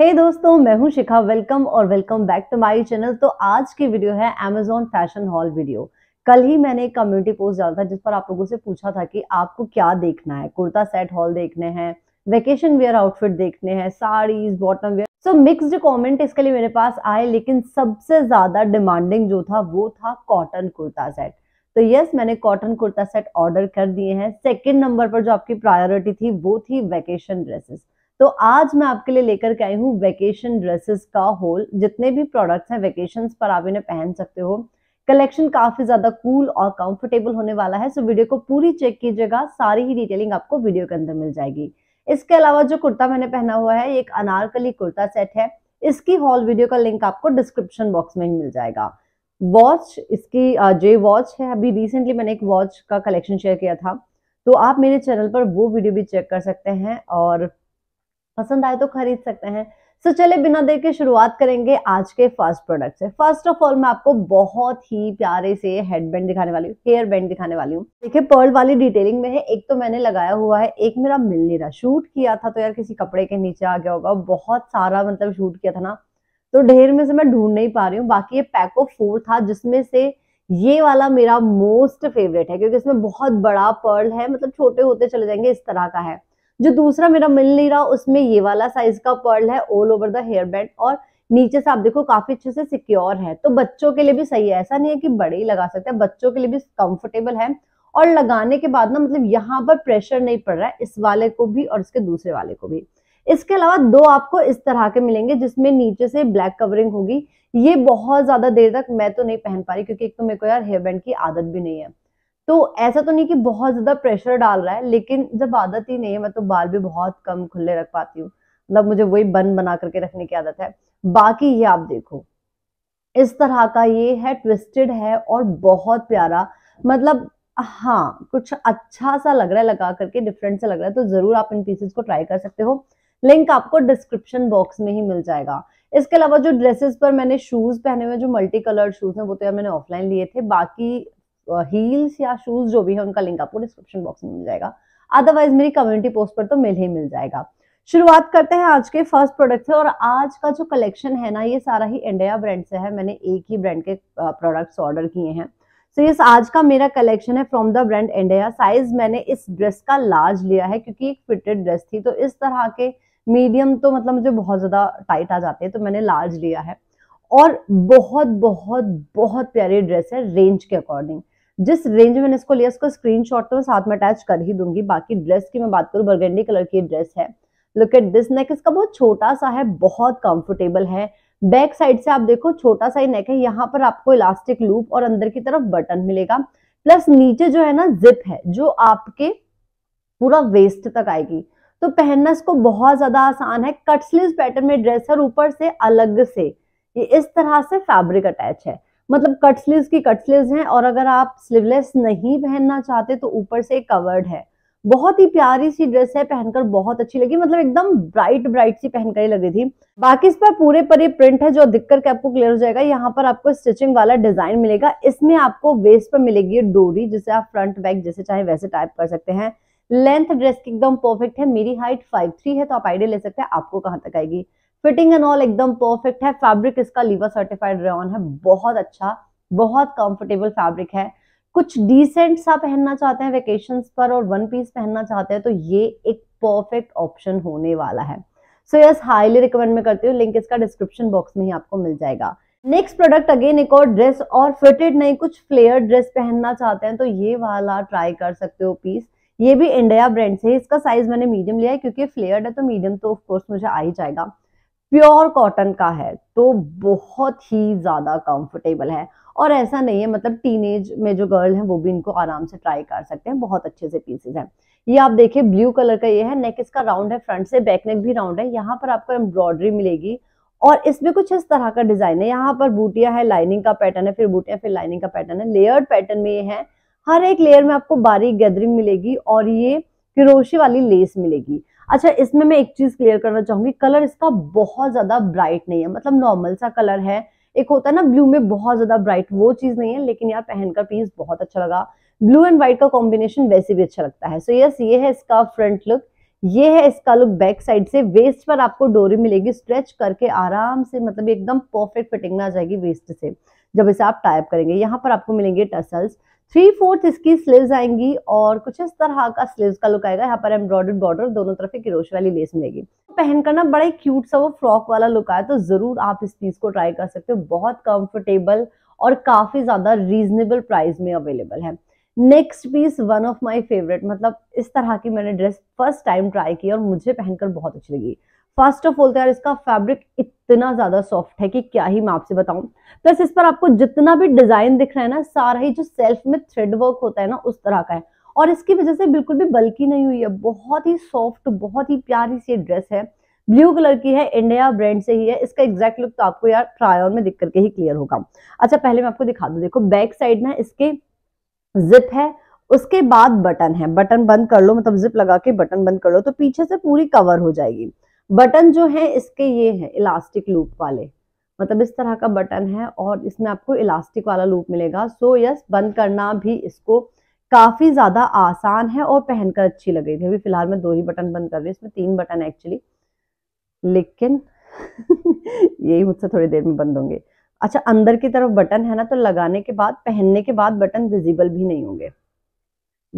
हे hey दोस्तों मैं हूं शिखा वेलकम और welcome back to my channel तो आज की वीडियो है अमेजोन फैशन हॉल वीडियो कल ही मैंने एक कम्युनिटी पोस्ट डाला था जिस पर आप लोगों से पूछा था कि आपको क्या देखना है कुर्ता सेट हॉल देखने हैं वेकेशन वेयर आउटफिट देखने हैं saris bottom wear so mixed comment इसके लिए मेरे पास आए लेकिन सबसे ज्यादा डिमांडिंग जो था वो था कॉटन कुर्ता सेट तो यस मैंने कॉटन कुर्ता सेट ऑर्डर कर दिए हैं सेकेंड नंबर पर जो आपकी प्रायोरिटी थी वो थी वेकेशन ड्रेसेस तो आज मैं आपके लिए लेकर के आई हूँ वेकेशन ड्रेसेस का होल जितने भी प्रोडक्ट्स हैं वेकेशन पर आप इन्हें पहन सकते हो कलेक्शन काफी ज्यादा कूल और कंफर्टेबल होने वाला है सो वीडियो को पूरी चेक कीजिएगा सारी ही डिटेलिंग आपको वीडियो के अंदर मिल जाएगी इसके अलावा जो कुर्ता मैंने पहना हुआ है एक अनारकली कुर्ता सेट है इसकी हॉल वीडियो का लिंक आपको डिस्क्रिप्शन बॉक्स में ही मिल जाएगा वॉच इसकी जो वॉच है अभी रिसेंटली मैंने एक वॉच का कलेक्शन शेयर किया था तो आप मेरे चैनल पर वो वीडियो भी चेक कर सकते हैं और पसंद आए तो खरीद सकते हैं सो चले बिना देर के शुरुआत करेंगे आज के फर्स्ट प्रोडक्ट से फर्स्ट ऑफ ऑल मैं आपको बहुत ही प्यारे से हेड बैंड दिखाने वाली हूँ हेयर बैंड दिखाने वाली हूँ देखिए पर्ल वाली डिटेलिंग में है एक तो मैंने लगाया हुआ है एक मेरा मिल नहीं रहा शूट किया था तो यार किसी कपड़े के नीचे आ गया होगा बहुत सारा मतलब शूट किया था ना तो ढेर में से मैं ढूंढ नहीं पा रही हूँ बाकी ये पैको फोर था जिसमें से ये वाला मेरा मोस्ट फेवरेट है क्योंकि इसमें बहुत बड़ा पर्ल है मतलब छोटे होते चले जाएंगे इस तरह का है जो दूसरा मेरा मिल नहीं रहा उसमें ये वाला साइज का पर्ल है all over the hair band और नीचे से आप देखो काफी अच्छे से सिक्योर है तो बच्चों के लिए भी सही है ऐसा नहीं है कि बड़े ही लगा सकते हैं बच्चों के लिए भी कंफर्टेबल है और लगाने के बाद ना मतलब यहाँ पर प्रेशर नहीं पड़ रहा है इस वाले को भी और इसके दूसरे वाले को भी इसके अलावा दो आपको इस तरह के मिलेंगे जिसमें नीचे से ब्लैक कवरिंग होगी ये बहुत ज्यादा देर तक मैं तो नहीं पहन पा रही क्योंकि एक तो मेरे को यार हेयर बैंड की आदत भी नहीं है तो ऐसा तो नहीं कि बहुत ज़्यादा प्रेशर डाल रहा है लेकिन जब आदत ही नहीं है मैं तो बाल भी बहुत कम खुले रख पाती हूँ मतलब मुझे वही बन बना करके रखने की आदत है बाकी ये आप देखो इस तरह का ये है ट्विस्टेड है और बहुत प्यारा मतलब हाँ कुछ अच्छा सा लग रहा है लगा करके डिफरेंट सा लग रहा है तो जरूर आप इन पीसेस को ट्राई कर सकते हो लिंक आपको डिस्क्रिप्शन बॉक्स में ही मिल जाएगा इसके अलावा जो ड्रेसेस पर मैंने शूज पहने हुए जो मल्टी कलर्ड शूज हैं वो तो यार मैंने ऑफलाइन लिए थे बाकी हील्स या शूज जो भी है उनका लिंक आपको डिस्क्रिप्शन बॉक्स में मिल जाएगा अदरवाइज मेरी कम्युनिटी पोस्ट पर तो मिल ही मिल जाएगा शुरुआत करते हैं आज के फर्स्ट प्रोडक्ट से और आज का जो कलेक्शन है ना ये सारा ही इंडिया ब्रांड से है मैंने एक ही ब्रांड के प्रोडक्ट्स ऑर्डर किए हैं सो यस आज का मेरा कलेक्शन है from the brand India size मैंने इस ड्रेस का लार्ज लिया है क्योंकि एक फिटेड ड्रेस थी तो इस तरह के मीडियम तो मतलब मुझे बहुत ज़्यादा टाइट आ जाते हैं तो मैंने लार्ज लिया है और बहुत बहुत बहुत प्यारी ड्रेस है रेंज के अकॉर्डिंग जिस रेंज में इसको लिया उसको स्क्रीन शॉट तो मैं साथ में अटैच कर ही दूंगी बाकी ड्रेस की मैं बात करूँ बरगंडी कलर की ड्रेस है लुक एट दिस नेक इसका बहुत छोटा सा है बहुत कंफर्टेबल है बैक साइड से आप देखो छोटा सा ही नेक है यहाँ पर आपको इलास्टिक लूप और अंदर की तरफ बटन मिलेगा प्लस नीचे जो है ना जिप है जो आपके पूरा वेस्ट तक आएगी तो पहनना इसको बहुत ज्यादा आसान है कट स्लीव पैटर्न में ड्रेस है ऊपर से अलग से ये इस तरह से फैब्रिक अटैच है मतलब कट स्लीव्स की कट स्लीव्स हैं और अगर आप स्लीवलेस नहीं पहनना चाहते तो ऊपर से कवर्ड है बहुत ही प्यारी सी ड्रेस है पहनकर बहुत अच्छी लगी मतलब एकदम ब्राइट ब्राइट सी पहनकर ही लगी थी बाकी इस पर पूरे पर ये प्रिंट है जो दिख करके आपको क्लियर हो जाएगा यहाँ पर आपको स्टिचिंग वाला डिजाइन मिलेगा इसमें आपको वेस्ट पर मिलेगी डोरी जिसे आप फ्रंट बैक जैसे चाहे वैसे टाइप कर सकते हैं लेंथ ड्रेस की एकदम परफेक्ट है मेरी हाइट फाइव थ्री है तो आप आइडिया ले सकते हैं आपको कहाँ तक आएगी फिटिंग एंड ऑल एकदम परफेक्ट है फैब्रिक इसका लीवर सर्टिफाइड रेन है बहुत अच्छा बहुत कंफर्टेबल फैब्रिक है कुछ डिसेंट सा पहनना चाहते हैं वेकेशन पर और वन पीस पहनना चाहते हैं तो ये एक परफेक्ट ऑप्शन होने वाला है सो यस हाईली रिकमेंड में करती हूँ लिंक इसका डिस्क्रिप्शन बॉक्स में ही आपको मिल जाएगा नेक्स्ट प्रोडक्ट अगेन एक और ड्रेस और फिटेड नहीं कुछ फ्लेयर ड्रेस पहनना चाहते हैं तो ये वाला ट्राई कर सकते हो पीस ये भी इंडिया ब्रांड से है इसका साइज मैंने मीडियम लिया है क्योंकि फ्लेयर्ड है तो मीडियम तो ऑफकोर्स मुझे आ ही जाएगा प्योर कॉटन का है तो बहुत ही ज़्यादा कंफर्टेबल है और ऐसा नहीं है मतलब टीनेज में जो गर्ल है वो भी इनको आराम से ट्राई कर सकते हैं बहुत अच्छे से पीसेज हैं ये आप देखिए ब्लू कलर का ये है नेक इसका राउंड है फ्रंट से बैक नेक भी राउंड है यहाँ पर आपको एम्ब्रॉयडरी मिलेगी और इसमें कुछ इस तरह का डिजाइन है यहाँ पर बूटिया है लाइनिंग का पैटर्न है फिर बूटिया फिर लाइनिंग का पैटर्न है लेयर्ड पैटर्न में ये है हर एक लेयर में आपको बारीक गैदरिंग मिलेगी और ये फिरोशी वाली लेस मिलेगी अच्छा इसमें मैं एक चीज क्लियर करना चाहूंगी कलर इसका बहुत ज्यादा ब्राइट नहीं है मतलब नॉर्मल सा कलर है एक होता है ना ब्लू में बहुत ज्यादा ब्राइट वो चीज नहीं है लेकिन यार पहनकर पीस बहुत अच्छा लगा ब्लू एंड व्हाइट का कॉम्बिनेशन वैसे भी अच्छा लगता है सो so, यस yes, ये है इसका फ्रंट लुक ये है इसका लुक बैक साइड से वेस्ट पर आपको डोरी मिलेगी स्ट्रेच करके आराम से मतलब एकदम परफेक्ट फिटिंग में आ जाएगी वेस्ट से जब इसे आप टाइप करेंगे यहाँ पर आपको मिलेंगे टसल्स थ्री फोर्थ इसकी स्लीव्स आएंगी और कुछ इस तरह का स्लीव्स का लुक आएगा यहाँ पर एम्ब्रॉयडर्ड बॉर्डर दोनों तरफ एक रोश वाली लेस मिलेगी पहन करना बड़ा क्यूट सा वो फ्रॉक वाला लुक आया तो जरूर आप इस चीज को ट्राई कर सकते हो बहुत कंफर्टेबल और काफी ज्यादा रीजनेबल प्राइस में अवेलेबल है next piece one of my favourite मतलब इस तरह की मैंने ड्रेस फर्स्ट टाइम ट्राई की और मुझे पहनकर बहुत अच्छी लगी फर्स्ट ऑफ ऑल तो यार इसका फैब्रिक इतना ज्यादा सॉफ्ट है कि क्या ही मैं आपसे बताऊं प्लस इस पर आपको जितना भी डिजाइन दिख रहा है ना सारा ही जो सेल्फ में थ्रेड वर्क होता है ना उस तरह का है और इसकी वजह से बिल्कुल भी बल्कि नहीं हुई है बहुत ही सॉफ्ट बहुत ही प्यारी सी ड्रेस है ब्लू कलर की है इंडिया ब्रांड से ही है इसका एग्जैक्ट लुक तो आपको यार ट्राई ऑन में दिख करके ही क्लियर होगा अच्छा पहले मैं आपको दिखा दू देखो बैक साइड ना इसके जिप है उसके बाद बटन है बटन बंद कर लो मतलब जिप लगा के बटन बंद कर लो तो पीछे से पूरी कवर हो जाएगी बटन जो है इसके ये है इलास्टिक लूप वाले मतलब इस तरह का बटन है और इसमें आपको इलास्टिक वाला लूप मिलेगा सो so, यस yes, बंद करना भी इसको काफ़ी ज़्यादा आसान है और पहनकर अच्छी लग रही थी अभी फिलहाल मैं दो ही बटन बंद कर रही हूँ इसमें तीन बटन है एक्चुअली लेकिन यही मुझसे थोड़ी देर में बंद होंगे अच्छा अंदर की तरफ बटन है ना तो लगाने के बाद पहनने के बाद बटन विजिबल भी नहीं होंगे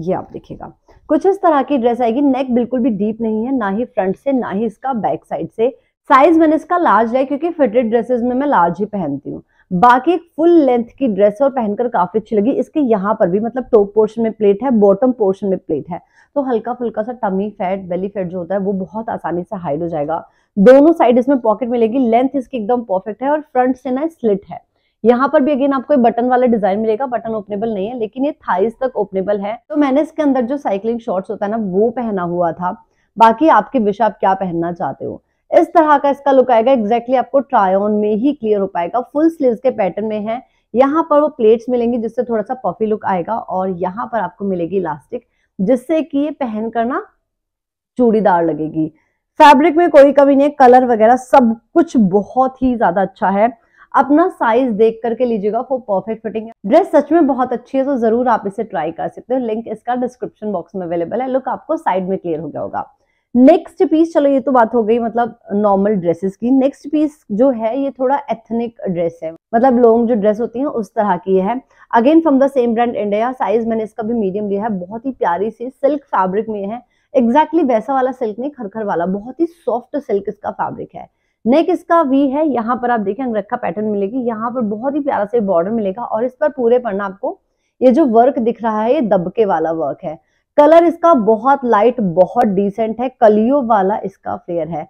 ये आप देखिएगा कुछ इस तरह की ड्रेस आएगी नेक बिल्कुल भी डीप नहीं है ना ही फ्रंट से ना ही इसका बैक साइड से साइज मैंने इसका लार्ज है क्योंकि फिटेड ड्रेसेस में मैं लार्ज ही पहनती हूँ बाकी एक फुल लेंथ की ड्रेस और पहनकर काफी अच्छी लगी इसके यहाँ पर भी मतलब टॉप पोर्शन में प्लेट है बॉटम पोर्शन में प्लेट है तो हल्का फुल्का सा टमी फैट बेली फैट जो होता है वो बहुत आसानी से हाइड हो जाएगा दोनों साइड इसमें पॉकेट मिलेगी लेंथ इसकी एकदम परफेक्ट है और फ्रंट से ना स्लिट है यहाँ पर भी अगेन आपको बटन वाला डिजाइन मिलेगा बटन ओपनेबल नहीं है लेकिन ये थाइस तक ओपनेबल है तो मैंने इसके अंदर जो साइकिलिंग शॉर्ट्स होता है ना वो पहना हुआ था बाकी आपके विषय आप क्या पहनना चाहते हो इस तरह का इसका लुक आएगा एग्जैक्टली exactly आपको ट्रायन में ही क्लियर हो पाएगा फुल स्लीव के पैटर्न में है यहाँ पर वो प्लेट्स मिलेंगी जिससे थोड़ा सा पफी लुक आएगा और यहाँ पर आपको मिलेगी इलास्टिक जिससे कि ये पहन करना चूड़ीदार लगेगी फैब्रिक में कोई कमी नहीं कलर वगैरह सब कुछ बहुत ही ज्यादा अच्छा है अपना साइज देख करके लीजिएगा फॉर परफेक्ट फिटिंग है ड्रेस सच में बहुत अच्छी है तो जरूर आप इसे ट्राई कर सकते हो लिंक इसका डिस्क्रिप्शन बॉक्स में अवेलेबल है लुक आपको साइड में क्लियर हो गया होगा नेक्स्ट पीस चलो ये तो बात हो गई मतलब नॉर्मल ड्रेसेस की नेक्स्ट पीस जो है ये थोड़ा एथनिक ड्रेस है मतलब लॉन्ग जो ड्रेस होती है उस तरह की है again from the same brand India size मैंने इसका भी मीडियम लिया है बहुत ही प्यारी सी सिल्क फैब्रिक में है एग्जैक्टली exactly वैसा वाला सिल्क नहीं खरखर वाला बहुत ही सॉफ्ट सिल्क इसका फैब्रिक है नेक इसका वी है यहाँ पर आप देखें अंगरखा पैटर्न मिलेगी यहाँ पर बहुत ही प्यारा से बॉर्डर मिलेगा और इस पर पूरे पढ़ना आपको ये जो वर्क दिख रहा है ये दबके वाला वर्क है कलर इसका बहुत लाइट बहुत डिसेंट है कलियो वाला इसका फेयर है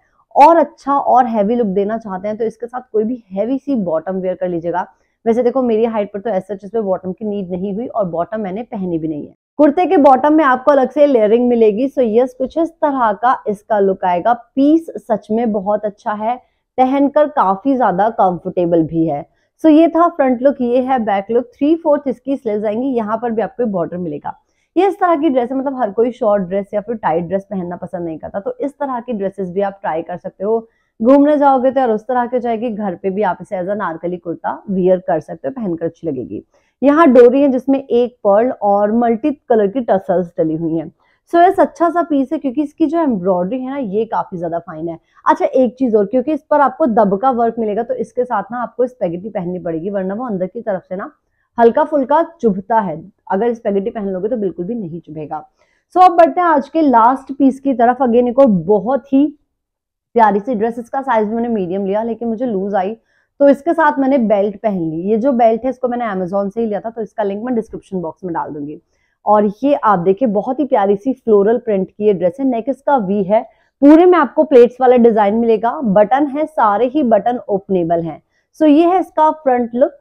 और अच्छा और हैवी लुक देना चाहते हैं तो इसके साथ कोई भी हैवी सी बॉटम वेयर कर लीजिएगा वैसे देखो मेरी हाइट पर तो ऐसा बॉटम की नीड नहीं हुई और बॉटम मैंने पहनी भी नहीं है कुर्ते के बॉटम में आपको अलग से लेयरिंग मिलेगी सो यस कुछ इस तरह का इसका लुक आएगा पीस सच में बहुत अच्छा है पहनकर काफी ज्यादा कंफर्टेबल भी है सो ये था फ्रंट लुक ये है बैक लुक थ्री फोर्थ इसकी स्लेव आएंगी यहाँ पर भी आपको बॉर्डर मिलेगा ये इस तरह की ड्रेस है मतलब हर कोई शॉर्ट ड्रेस या फिर टाइट ड्रेस पहनना पसंद नहीं करता तो इस तरह की ड्रेसेस भी आप ट्राई कर सकते हो घूमने जाओगे तो यार उस तरह के जाएगी घर पे भी आप इसे as a Anarkali kurta wear कर सकते हो पहनकर अच्छी लगेगी यहाँ डोरी है जिसमें एक पर्ल और मल्टी कलर की टसल्स डली हुई है सो so, अच्छा सा पीस है क्योंकि इसकी जो एम्ब्रॉयडरी है ना ये काफी ज्यादा फाइन है अच्छा एक चीज और क्योंकि इस पर आपको दबका वर्क मिलेगा तो इसके साथ ना आपको स्पेगेटी पहननी पड़ेगी वरना वो अंदर की तरफ से ना हल्का फुल्का चुभता है अगर स्पेगेटी पहन लोगे तो बिल्कुल भी नहीं चुभेगा सो so, अब बढ़ते हैं आज के लास्ट पीस की तरफ अगेन एक और बहुत ही प्यारी सी ड्रेस इसका साइज मैंने मीडियम लिया लेकिन मुझे लूज आई तो इसके साथ मैंने बेल्ट पहन ली ये जो बेल्ट है इसको मैंने अमेजोन से ही लिया था तो इसका लिंक मैं डिस्क्रिप्शन बॉक्स में डाल दूंगी और ये आप देखिए बहुत ही प्यारी सी फ्लोरल प्रिंट की ये ड्रेस है नेक इसका वी है पूरे में आपको प्लेट्स वाला डिजाइन मिलेगा बटन है सारे ही बटन ओपनेबल हैं सो ये है इसका फ्रंट लुक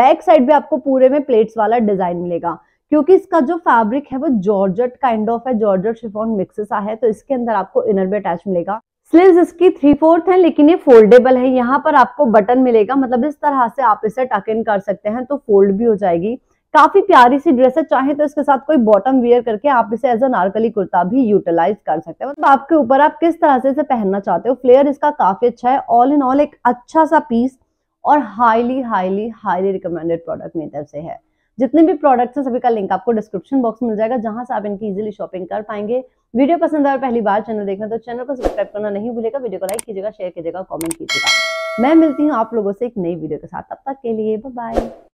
बैक साइड भी आपको पूरे में प्लेट्स वाला डिजाइन मिलेगा क्योंकि इसका जो फैब्रिक है वो जॉर्जट काइंड ऑफ है जॉर्जट शिफॉन मिक्स है तो इसके अंदर आपको इनर भी अटैच मिलेगा स्लीव्स इसकी थ्री फोर्थ है लेकिन ये फोल्डेबल है यहाँ पर आपको बटन मिलेगा मतलब इस तरह से आप इसे टक इन कर सकते हैं तो फोल्ड भी हो जाएगी काफी प्यारी सी ड्रेस है चाहे तो इसके साथ कोई बॉटम वेयर करके आप इसे एज अ नारकली कुर्ता भी यूटिलाइज कर सकते हैं मतलब आपके ऊपर आप किस तरह से इसे पहनना चाहते हो फ्लेयर इसका काफी अच्छा है ऑल इन ऑल एक अच्छा सा पीस और highly highly highly recommended product मेरी तरफ से है जितने भी प्रोडक्ट्स हैं सभी का लिंक आपको डिस्क्रिप्शन बॉक्स में मिल जाएगा जहां से आप इनकी इजीली शॉपिंग कर पाएंगे वीडियो पसंद आए और पहली बार चैनल देखना तो चैनल को सब्सक्राइब करना नहीं भूलेगा वीडियो को लाइक कीजिएगा शेयर कीजिएगा कॉमेंट कीजिएगा मैं मिलती हूँ आप लोगों से एक नई वीडियो के साथ तब तक के लिए बाय